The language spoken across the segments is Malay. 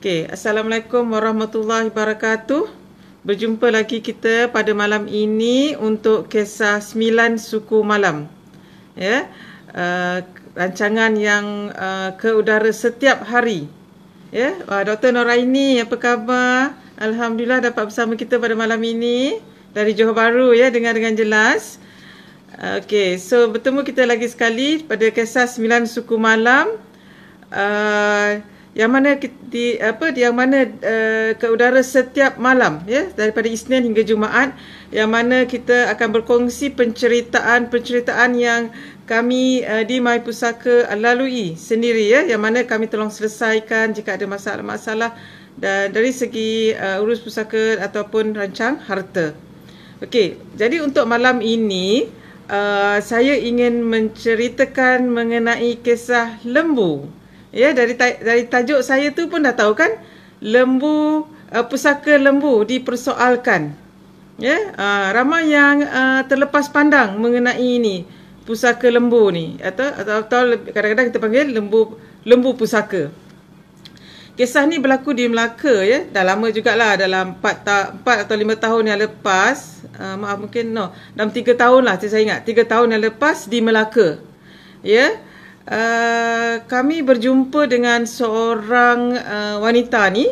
Okay, Assalamualaikum warahmatullahi wabarakatuh. Berjumpa lagi kita pada malam ini untuk kisah 9 suku malam. Ya, uh, rancangan yang uh, ke udara setiap hari. Ya, yeah. uh, Dr. Noraini, apa khabar? Alhamdulillah dapat bersama kita pada malam ini dari Johor Bahru ya dengar dengan jelas. Uh, okay, so bertemu kita lagi sekali pada kisah 9 suku malam. Uh, yang mana di apa Di yang mana uh, ke udara setiap malam ya daripada Isnin hingga Jumaat yang mana kita akan berkongsi penceritaan-penceritaan yang kami uh, di Mai Pusaka lalui sendiri ya yang mana kami tolong selesaikan jika ada masalah-masalah dan dari segi uh, urus pusaka ataupun rancang harta. Okey, jadi untuk malam ini uh, saya ingin menceritakan mengenai kisah lembu. Ya dari ta- dari tajuk saya tu pun dah tahu kan lembu uh, pusaka lembu dipersoalkan. Ya uh, ramai yang uh, terlepas pandang mengenai ini pusaka lembu ni atau atau, kadang-kadang kita panggil lembu lembu pusaka. Kisah ni berlaku di Melaka ya. Dah lama jugalah dalam 4, ta- 4 atau 5 tahun yang lepas. Uh, maaf mungkin no. Dalam 3 tahun lah saya ingat. 3 tahun yang lepas di Melaka. Ya. Yeah? uh, kami berjumpa dengan seorang uh, wanita ni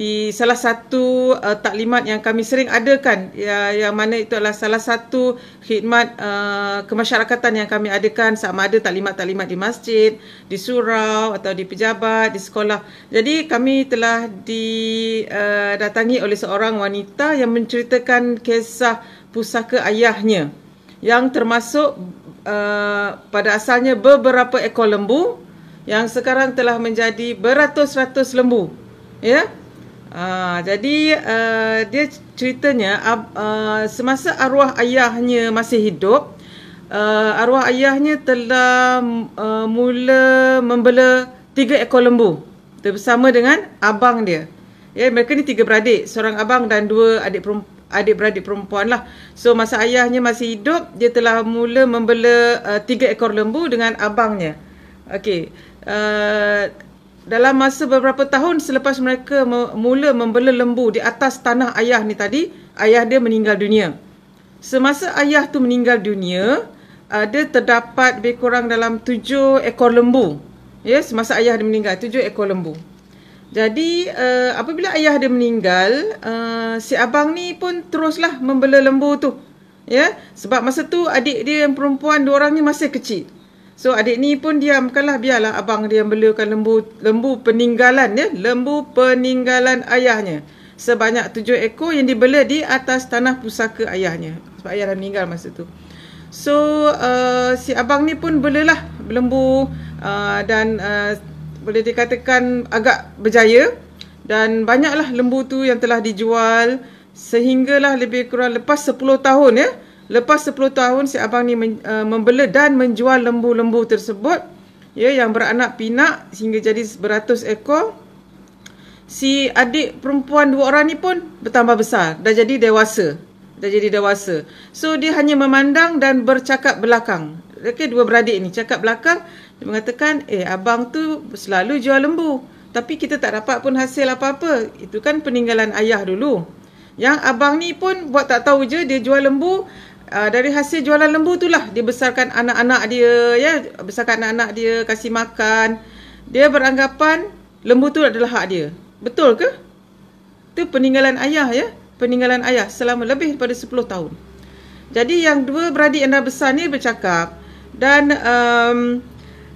di salah satu uh, taklimat yang kami sering adakan ya, yang mana itu adalah salah satu khidmat uh, kemasyarakatan yang kami adakan sama ada taklimat-taklimat di masjid, di surau atau di pejabat, di sekolah. Jadi kami telah didatangi uh, oleh seorang wanita yang menceritakan kisah pusaka ayahnya yang termasuk Uh, pada asalnya beberapa ekor lembu yang sekarang telah menjadi beratus-ratus lembu. Ya. Uh, jadi uh, dia ceritanya uh, uh, semasa arwah ayahnya masih hidup, uh, arwah ayahnya telah uh, mula membela tiga ekor lembu bersama dengan abang dia. Ya, mereka ni tiga beradik, seorang abang dan dua adik perempuan adik-beradik perempuan lah. So masa ayahnya masih hidup, dia telah mula membela uh, tiga ekor lembu dengan abangnya. Okey. Uh, dalam masa beberapa tahun selepas mereka me- mula membela lembu di atas tanah ayah ni tadi, ayah dia meninggal dunia. Semasa ayah tu meninggal dunia, uh, terdapat lebih kurang dalam tujuh ekor lembu. Ya, yeah, semasa ayah dia meninggal, tujuh ekor lembu. Jadi uh, apabila ayah dia meninggal, uh, si abang ni pun teruslah membela lembu tu. Ya, yeah? sebab masa tu adik dia yang perempuan dua orang ni masih kecil. So adik ni pun diamkanlah biarlah abang dia membelakan lembu lembu peninggalan ya, yeah? lembu peninggalan ayahnya. Sebanyak tujuh ekor yang dibela di atas tanah pusaka ayahnya. Sebab ayah dah meninggal masa tu. So uh, si abang ni pun belalah lembu uh, dan uh, boleh dikatakan agak berjaya dan banyaklah lembu tu yang telah dijual sehinggalah lebih kurang lepas 10 tahun ya. Lepas 10 tahun si abang ni men, uh, membela dan menjual lembu-lembu tersebut ya yang beranak pinak sehingga jadi beratus ekor. Si adik perempuan dua orang ni pun bertambah besar, dah jadi dewasa. Dah jadi dewasa. So dia hanya memandang dan bercakap belakang okay, dua beradik ni cakap belakang dia mengatakan eh abang tu selalu jual lembu tapi kita tak dapat pun hasil apa-apa itu kan peninggalan ayah dulu yang abang ni pun buat tak tahu je dia jual lembu Uh, dari hasil jualan lembu tu lah dia besarkan anak-anak dia ya besarkan anak-anak dia kasih makan dia beranggapan lembu tu adalah hak dia betul ke Itu peninggalan ayah ya peninggalan ayah selama lebih daripada 10 tahun jadi yang dua beradik anda besar ni bercakap dan um,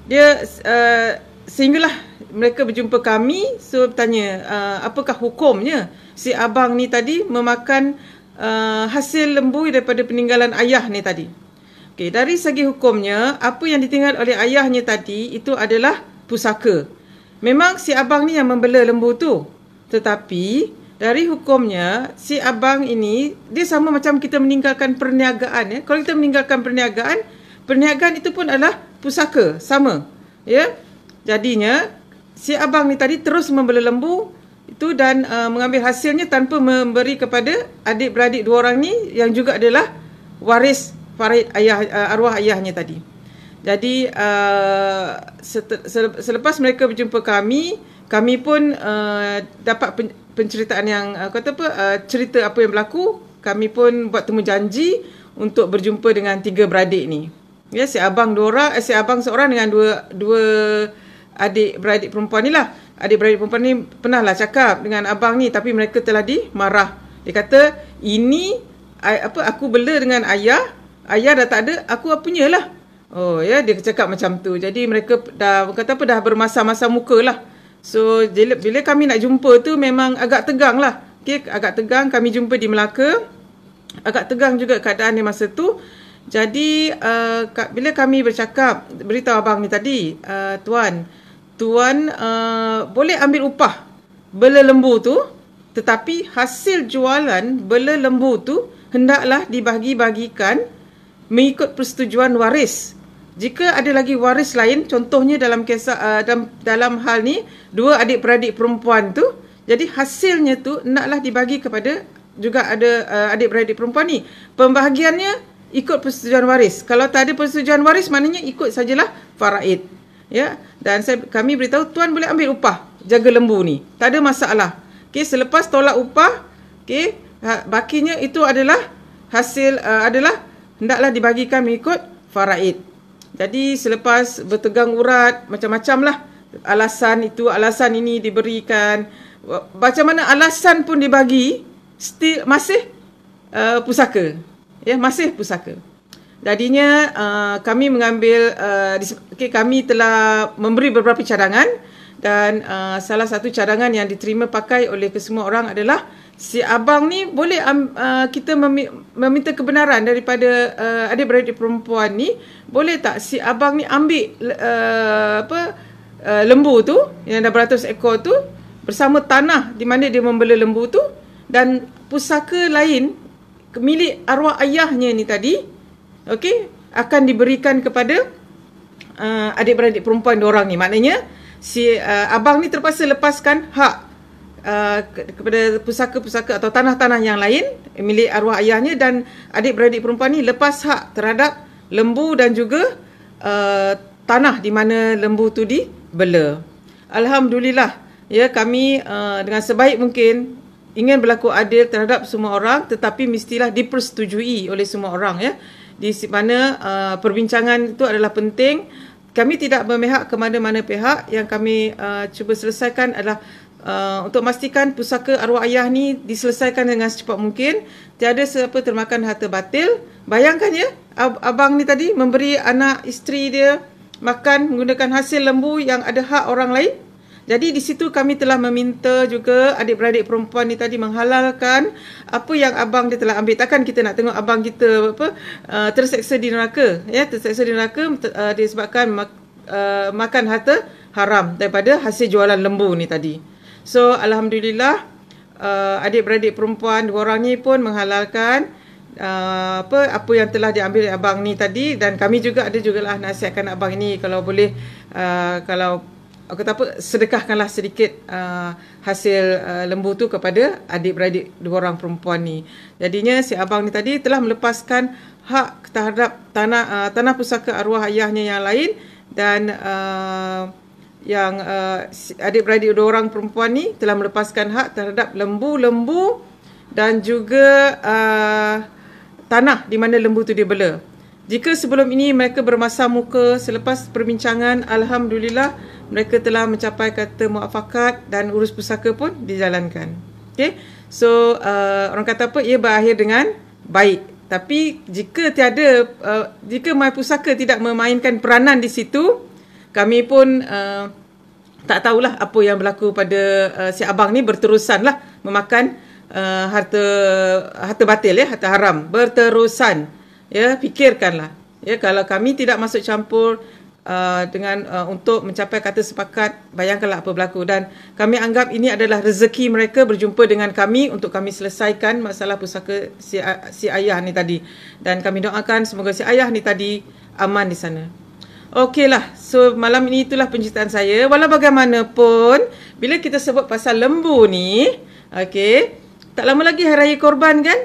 dia uh, sehinggalah mereka berjumpa kami so bertanya uh, apakah hukumnya si abang ni tadi memakan uh, hasil lembu daripada peninggalan ayah ni tadi Okay, dari segi hukumnya apa yang ditinggal oleh ayahnya tadi itu adalah pusaka memang si abang ni yang membela lembu tu tetapi dari hukumnya si abang ini dia sama macam kita meninggalkan perniagaan ya kalau kita meninggalkan perniagaan Perniagaan itu pun adalah pusaka sama. Ya. Jadinya si abang ni tadi terus membeli lembu itu dan uh, mengambil hasilnya tanpa memberi kepada adik-beradik dua orang ni yang juga adalah waris Farid ayah uh, arwah ayahnya tadi. Jadi uh, selepas mereka berjumpa kami, kami pun uh, dapat pen- penceritaan yang uh, kata apa uh, cerita apa yang berlaku, kami pun buat temu janji untuk berjumpa dengan tiga beradik ni. Ya, si abang dua orang, eh, si abang seorang dengan dua dua adik beradik perempuan ni lah. Adik beradik perempuan ni lah cakap dengan abang ni tapi mereka telah marah Dia kata, ini apa aku bela dengan ayah, ayah dah tak ada, aku apa apunyalah. Oh ya, dia cakap macam tu. Jadi mereka dah kata apa dah bermasa-masa muka lah. So bila kami nak jumpa tu memang agak tegang lah. Okay, agak tegang kami jumpa di Melaka. Agak tegang juga keadaan ni masa tu. Jadi uh, bila kami bercakap, berita abang ni tadi, uh, tuan, tuan uh, boleh ambil upah bela lembu tu tetapi hasil jualan bela lembu tu hendaklah dibahagi-bahagikan mengikut persetujuan waris. Jika ada lagi waris lain, contohnya dalam kes uh, dalam, dalam hal ni, dua adik-beradik perempuan tu, jadi hasilnya tu hendaklah dibagi kepada juga ada uh, adik-beradik perempuan ni. Pembahagiannya ikut persetujuan waris. Kalau tak ada persetujuan waris, maknanya ikut sajalah faraid. Ya. Dan saya kami beritahu tuan boleh ambil upah jaga lembu ni. Tak ada masalah. Okey, selepas tolak upah, okey, ha, bakinya itu adalah hasil uh, adalah hendaklah dibagikan mengikut faraid. Jadi selepas bertegang urat macam-macam lah alasan itu alasan ini diberikan macam mana alasan pun dibagi still masih uh, pusaka ya masih pusaka. Jadinya uh, kami mengambil uh, okay, kami telah memberi beberapa cadangan dan uh, salah satu cadangan yang diterima pakai oleh kesemua orang adalah si abang ni boleh um, uh, kita meminta kebenaran daripada uh, adik beradik perempuan ni boleh tak si abang ni ambil uh, apa uh, lembu tu yang ada beratus ekor tu bersama tanah di mana dia membela lembu tu dan pusaka lain milik arwah ayahnya ni tadi okey akan diberikan kepada uh, adik-beradik perempuan orang ni maknanya si uh, abang ni terpaksa lepaskan hak uh, kepada pusaka-pusaka atau tanah-tanah yang lain milik arwah ayahnya dan adik-beradik perempuan ni lepas hak terhadap lembu dan juga uh, tanah di mana lembu tu dibela alhamdulillah ya kami uh, dengan sebaik mungkin ingin berlaku adil terhadap semua orang tetapi mestilah dipersetujui oleh semua orang ya di mana uh, perbincangan itu adalah penting kami tidak memihak ke mana-mana pihak yang kami uh, cuba selesaikan adalah uh, untuk memastikan pusaka arwah ayah ni diselesaikan dengan secepat mungkin tiada siapa termakan harta batil bayangkan ya abang ni tadi memberi anak isteri dia makan menggunakan hasil lembu yang ada hak orang lain jadi di situ kami telah meminta juga adik-beradik perempuan ni tadi menghalalkan apa yang abang dia telah ambil. Takkan kita nak tengok abang kita apa uh, terseksa di neraka. Ya, terseksa di neraka uh, disebabkan mak, uh, makan harta haram daripada hasil jualan lembu ni tadi. So alhamdulillah uh, adik-beradik perempuan dua orang ni pun menghalalkan Uh, apa apa yang telah diambil abang ni tadi dan kami juga ada jugalah nasihatkan abang ni kalau boleh uh, kalau aku tak apa sedekahkanlah sedikit uh, hasil uh, lembu tu kepada adik-beradik dua orang perempuan ni. Jadinya si abang ni tadi telah melepaskan hak terhadap tanah uh, tanah pusaka arwah ayahnya yang lain dan uh, yang uh, adik-beradik dua orang perempuan ni telah melepaskan hak terhadap lembu-lembu dan juga uh, tanah di mana lembu tu bela. Jika sebelum ini mereka bermasa muka selepas perbincangan, Alhamdulillah mereka telah mencapai kata muafakat dan urus pusaka pun dijalankan. Okay, so uh, orang kata apa? Ia berakhir dengan baik. Tapi jika tiada, uh, jika mai pusaka tidak memainkan peranan di situ, kami pun uh, tak tahulah apa yang berlaku pada uh, si abang ni berterusan lah memakan uh, harta harta batil ya, harta haram berterusan ya fikirkanlah ya kalau kami tidak masuk campur uh, dengan uh, untuk mencapai kata sepakat bayangkanlah apa berlaku dan kami anggap ini adalah rezeki mereka berjumpa dengan kami untuk kami selesaikan masalah pusaka si, si ayah ni tadi dan kami doakan semoga si ayah ni tadi aman di sana Okeylah, so malam ini itulah penceritaan saya. Walau bagaimanapun, bila kita sebut pasal lembu ni, okey, tak lama lagi hari raya korban kan?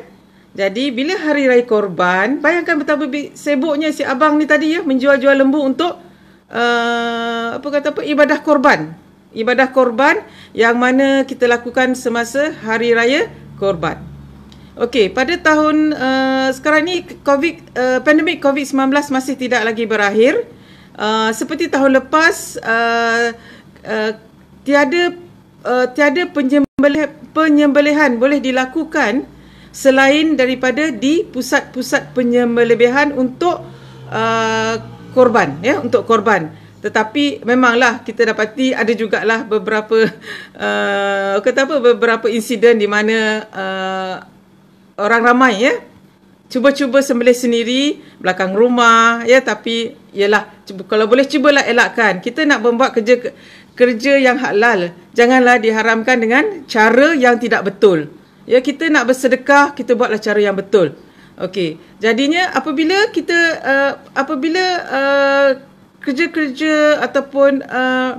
Jadi bila hari raya korban, bayangkan betapa sibuknya si abang ni tadi ya menjual-jual lembu untuk uh, apa kata apa ibadah korban. Ibadah korban yang mana kita lakukan semasa hari raya korban. Okey, pada tahun uh, sekarang ni COVID uh, pandemik COVID-19 masih tidak lagi berakhir. Uh, seperti tahun lepas uh, uh, tiada uh, tiada penyembelihan, boleh dilakukan selain daripada di pusat-pusat penyembelihan untuk uh, korban ya untuk korban tetapi memanglah kita dapati ada juga lah beberapa uh, kata apa beberapa insiden di mana uh, orang ramai ya cuba-cuba sembelih sendiri belakang rumah ya tapi ialah kalau boleh cubalah elakkan kita nak membuat kerja kerja yang halal janganlah diharamkan dengan cara yang tidak betul Ya kita nak bersedekah, kita buatlah cara yang betul. Okey. Jadinya apabila kita uh, apabila uh, kerja-kerja ataupun uh,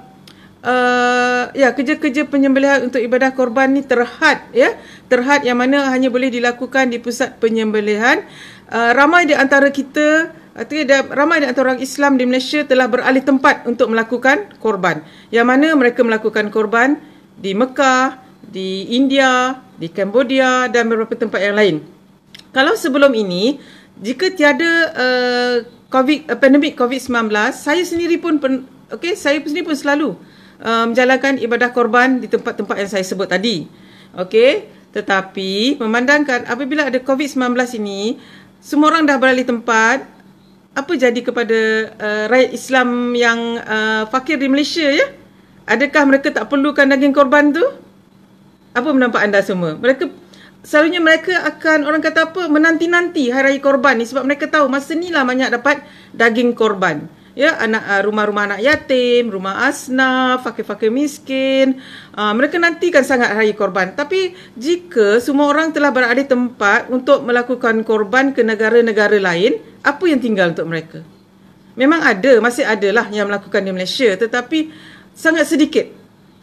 uh, ya kerja-kerja penyembelihan untuk ibadah korban ni terhad ya, terhad yang mana hanya boleh dilakukan di pusat penyembelihan, uh, ramai di antara kita ya, ramai di antara orang Islam di Malaysia telah beralih tempat untuk melakukan korban. Yang mana mereka melakukan korban di Mekah, di India, di Cambodia dan beberapa tempat yang lain. Kalau sebelum ini, jika tiada uh, COVID, uh, pandemik COVID-19, saya sendiri pun pen, okay, saya sendiri pun selalu uh, menjalankan ibadah korban di tempat-tempat yang saya sebut tadi. okay. tetapi memandangkan apabila ada COVID-19 ini, semua orang dah beralih tempat, apa jadi kepada uh, rakyat Islam yang uh, fakir di Malaysia ya? Adakah mereka tak perlukan daging korban tu? apa pendapat anda semua? Mereka selalunya mereka akan orang kata apa menanti-nanti hari raya korban ni sebab mereka tahu masa ni lah banyak dapat daging korban. Ya, anak ah, rumah-rumah anak yatim, rumah asna, fakir-fakir miskin, uh, mereka nantikan sangat hari korban. Tapi jika semua orang telah berada di tempat untuk melakukan korban ke negara-negara lain, apa yang tinggal untuk mereka? Memang ada, masih ada lah yang melakukan di Malaysia tetapi sangat sedikit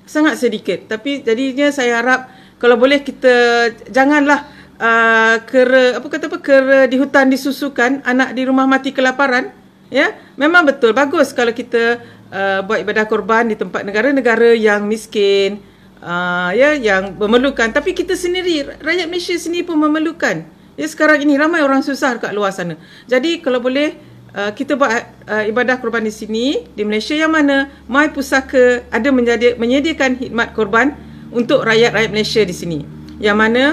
sangat sedikit tapi jadinya saya harap kalau boleh kita janganlah uh, kera apa kata apa kera di hutan disusukan anak di rumah mati kelaparan ya memang betul bagus kalau kita uh, buat ibadah korban di tempat negara-negara yang miskin uh, ya yang memerlukan tapi kita sendiri rakyat Malaysia sendiri pun memerlukan ya sekarang ini ramai orang susah dekat luar sana jadi kalau boleh Uh, kita buat uh, ibadah korban di sini di Malaysia yang mana My Pusaka ada menjadi, menyediakan khidmat korban untuk rakyat-rakyat Malaysia di sini. Yang mana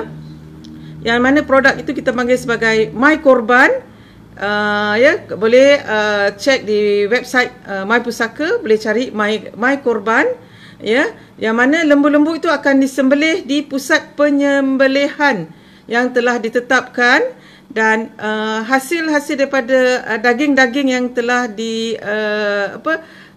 yang mana produk itu kita panggil sebagai My Korban uh, ya boleh uh, check di website uh, My Pusaka boleh cari My My Korban ya yang mana lembu-lembu itu akan disembelih di pusat penyembelihan yang telah ditetapkan dan eh, hasil-hasil uh, daripada eh, daging-daging uh, yang telah di uh, apa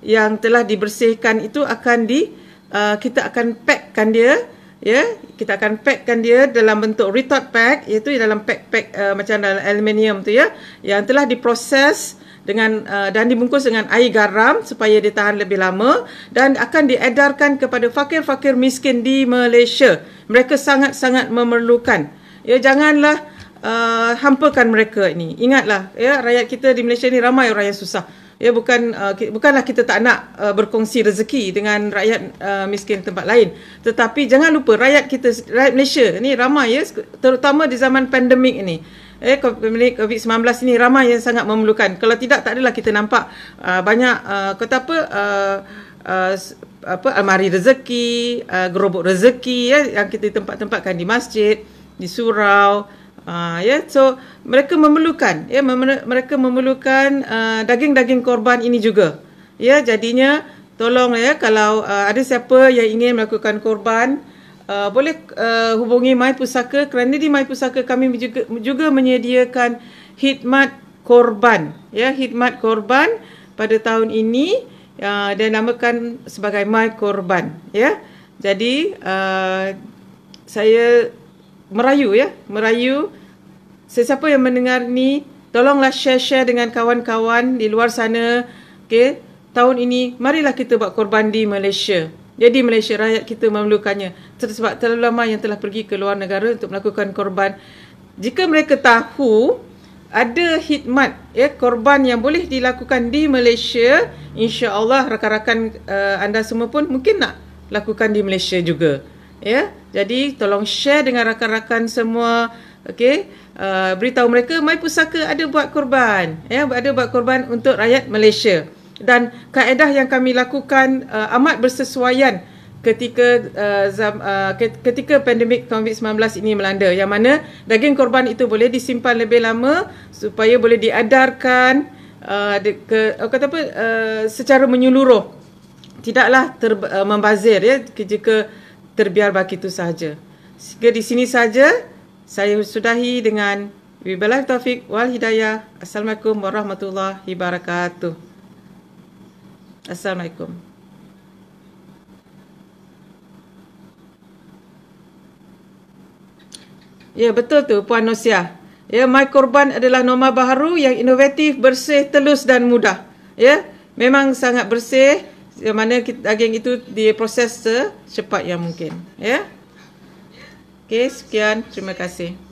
yang telah dibersihkan itu akan di uh, kita akan packkan dia ya yeah? kita akan packkan dia dalam bentuk retort pack iaitu dalam pack-pack uh, macam dalam aluminium tu ya yeah? yang telah diproses dengan uh, dan dibungkus dengan air garam supaya dia tahan lebih lama dan akan diedarkan kepada fakir-fakir miskin di Malaysia mereka sangat-sangat memerlukan ya yeah? janganlah uh, hampakan mereka ini. Ingatlah, ya, rakyat kita di Malaysia ini ramai orang yang susah. Ya, bukan uh, bukanlah kita tak nak uh, berkongsi rezeki dengan rakyat uh, miskin tempat lain. Tetapi jangan lupa rakyat kita rakyat Malaysia ini ramai ya, terutama di zaman pandemik ini. Eh, COVID-19 ini ramai yang sangat memerlukan. Kalau tidak, tak adalah kita nampak uh, banyak uh, kata apa, uh, uh, apa almari rezeki, uh, gerobok rezeki ya yang kita tempat-tempatkan di masjid, di surau, Ha, ya, yeah. So mereka memerlukan, ya, yeah, mem- mereka memerlukan uh, daging-daging korban ini juga, ya. Yeah, jadinya tolong ya, yeah, kalau uh, ada siapa yang ingin melakukan korban, uh, boleh uh, hubungi Mai Pusaka kerana di Mai Pusaka kami juga, juga menyediakan khidmat korban, ya, yeah, khidmat korban pada tahun ini uh, dan namakan sebagai Mai Korban, ya. Yeah. Jadi uh, saya merayu ya, merayu sesiapa yang mendengar ni tolonglah share-share dengan kawan-kawan di luar sana. Okey, tahun ini marilah kita buat korban di Malaysia. Jadi Malaysia rakyat kita memerlukannya. Sebab terlalu lama yang telah pergi ke luar negara untuk melakukan korban. Jika mereka tahu ada khidmat ya korban yang boleh dilakukan di Malaysia, insya-Allah rakan-rakan uh, anda semua pun mungkin nak lakukan di Malaysia juga ya jadi tolong share dengan rakan-rakan semua okey uh, beritahu mereka mai pusaka ada buat korban ya ada buat korban untuk rakyat Malaysia dan kaedah yang kami lakukan uh, amat bersesuaian ketika uh, zam, uh, ketika pandemik Covid-19 ini melanda yang mana daging korban itu boleh disimpan lebih lama supaya boleh diadarkan uh, ke uh, kata apa uh, secara menyeluruh tidaklah ter, uh, membazir ya jika uh, terbiar begitu sahaja. Sehingga di sini sahaja saya sudahi dengan Wibalah Taufik wal Hidayah. Assalamualaikum warahmatullahi wabarakatuh. Assalamualaikum. Ya betul tu Puan Nosia. Ya My Korban adalah norma baharu yang inovatif, bersih, telus dan mudah. Ya memang sangat bersih yang mana daging itu diproses secepat yang mungkin. Ya. Okay, sekian. Terima kasih.